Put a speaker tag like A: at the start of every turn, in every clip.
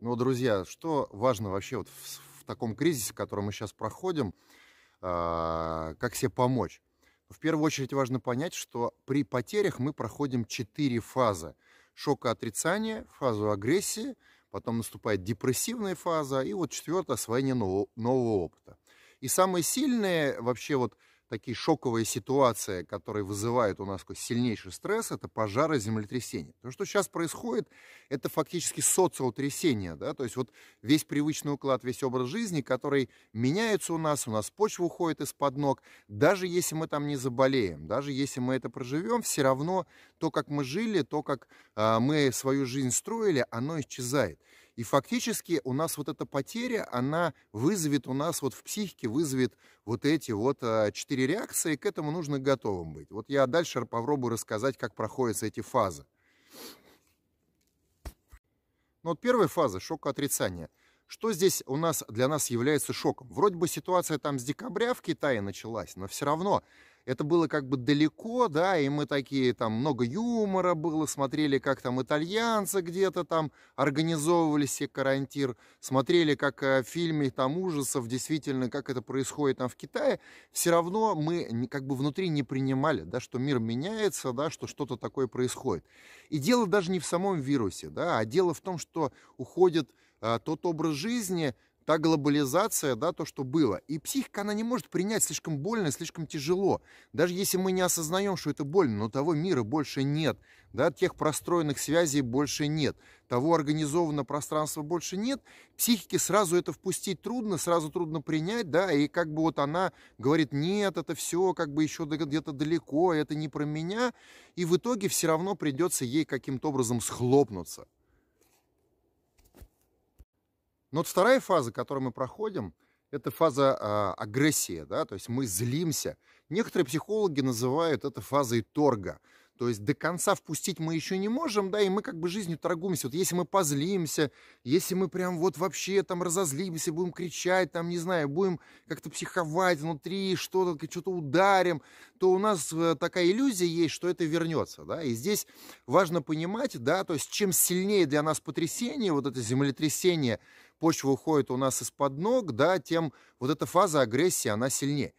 A: Ну, друзья, что важно вообще вот в, в таком кризисе, который мы сейчас проходим, э, как себе помочь? В первую очередь важно понять, что при потерях мы проходим четыре фазы. Шока отрицания, фазу агрессии, потом наступает депрессивная фаза, и вот четвертая – освоение нового, нового опыта. И самые сильные вообще вот такие шоковые ситуации, которые вызывают у нас такой сильнейший стресс, это пожары, землетрясения. То, что сейчас происходит, это фактически социотрясение, да, то есть вот весь привычный уклад, весь образ жизни, который меняется у нас, у нас почва уходит из-под ног, даже если мы там не заболеем, даже если мы это проживем, все равно то, как мы жили, то, как э, мы свою жизнь строили, оно исчезает. И фактически у нас вот эта потеря, она вызовет у нас вот в психике, вызовет вот эти вот а, четыре реакции, к этому нужно готовым быть. Вот я дальше попробую рассказать, как проходят эти фазы. Ну вот первая фаза – шок отрицания. Что здесь у нас для нас является шоком? Вроде бы ситуация там с декабря в Китае началась, но все равно – это было как бы далеко, да, и мы такие, там много юмора было, смотрели, как там итальянцы где-то там организовывали себе карантин, смотрели, как в э, фильме там ужасов, действительно, как это происходит там в Китае, все равно мы как бы внутри не принимали, да, что мир меняется, да, что что-то такое происходит. И дело даже не в самом вирусе, да, а дело в том, что уходит а, тот образ жизни, та глобализация, да, то, что было. И психика, она не может принять слишком больно, слишком тяжело. Даже если мы не осознаем, что это больно, но того мира больше нет, да, тех простроенных связей больше нет, того организованного пространства больше нет, психике сразу это впустить трудно, сразу трудно принять, да, и как бы вот она говорит, нет, это все как бы еще где-то далеко, это не про меня, и в итоге все равно придется ей каким-то образом схлопнуться. Но вот вторая фаза, которую мы проходим, это фаза а, агрессии, да, то есть мы злимся. Некоторые психологи называют это фазой торга. То есть до конца впустить мы еще не можем, да, и мы как бы жизнью торгуемся. Вот если мы позлимся, если мы прям вот вообще там разозлимся, будем кричать, там, не знаю, будем как-то психовать внутри, что-то, что-то ударим, то у нас э, такая иллюзия есть, что это вернется, да. И здесь важно понимать, да, то есть чем сильнее для нас потрясение, вот это землетрясение, почва уходит у нас из-под ног, да, тем вот эта фаза агрессии, она сильнее.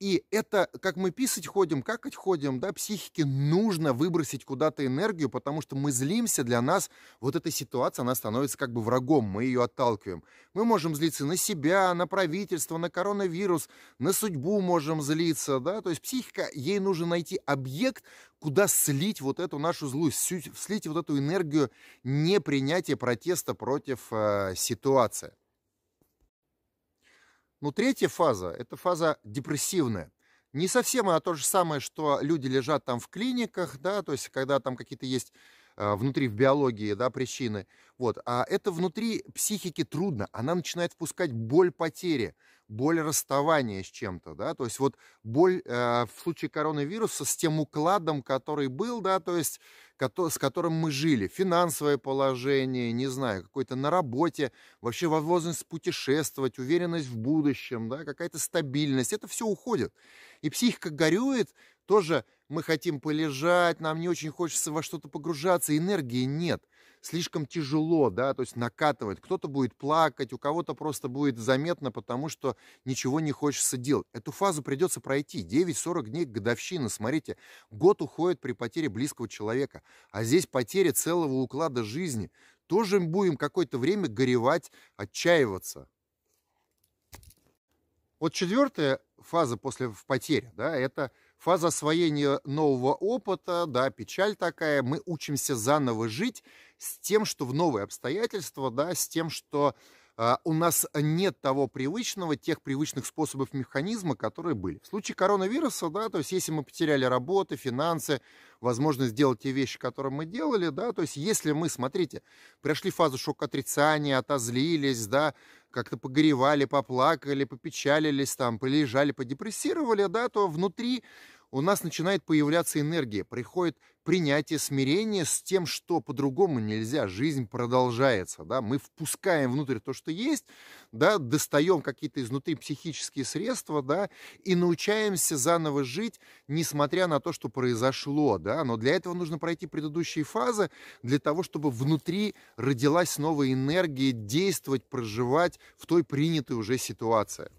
A: И это, как мы писать ходим, какать ходим, да, психике нужно выбросить куда-то энергию, потому что мы злимся, для нас вот эта ситуация, она становится как бы врагом, мы ее отталкиваем. Мы можем злиться на себя, на правительство, на коронавирус, на судьбу можем злиться, да, то есть психика, ей нужно найти объект, куда слить вот эту нашу злость, слить вот эту энергию непринятия протеста против э, ситуации. Ну третья фаза – это фаза депрессивная. Не совсем она то же самое, что люди лежат там в клиниках, да, то есть когда там какие-то есть а, внутри в биологии, да, причины. Вот. А это внутри психики трудно. Она начинает впускать боль потери, боль расставания с чем-то, да, то есть вот боль э, в случае коронавируса с тем укладом, который был, да, то есть с которым мы жили, финансовое положение, не знаю, какой-то на работе, вообще возможность путешествовать, уверенность в будущем, да, какая-то стабильность, это все уходит. И психика горюет, тоже мы хотим полежать, нам не очень хочется во что-то погружаться, энергии нет – слишком тяжело, да, то есть накатывает. Кто-то будет плакать, у кого-то просто будет заметно, потому что ничего не хочется делать. Эту фазу придется пройти. 9-40 дней годовщины, смотрите, год уходит при потере близкого человека, а здесь потеря целого уклада жизни. Тоже будем какое-то время горевать, отчаиваться. Вот четвертая фаза после в потере, да, это фаза освоения нового опыта, да, печаль такая, мы учимся заново жить, с тем, что в новые обстоятельства, да, с тем, что э, у нас нет того привычного, тех привычных способов механизма, которые были. В случае коронавируса, да, то есть если мы потеряли работы, финансы, возможность сделать те вещи, которые мы делали, да, то есть если мы, смотрите, прошли фазу шок-отрицания, отозлились, да, как-то погоревали, поплакали, попечалились, там, полежали, подепрессировали, да, то внутри у нас начинает появляться энергия, приходит принятие, смирение с тем, что по-другому нельзя, жизнь продолжается, да, мы впускаем внутрь то, что есть, да, достаем какие-то изнутри психические средства, да, и научаемся заново жить, несмотря на то, что произошло, да, но для этого нужно пройти предыдущие фазы, для того, чтобы внутри родилась новая энергия действовать, проживать в той принятой уже ситуации.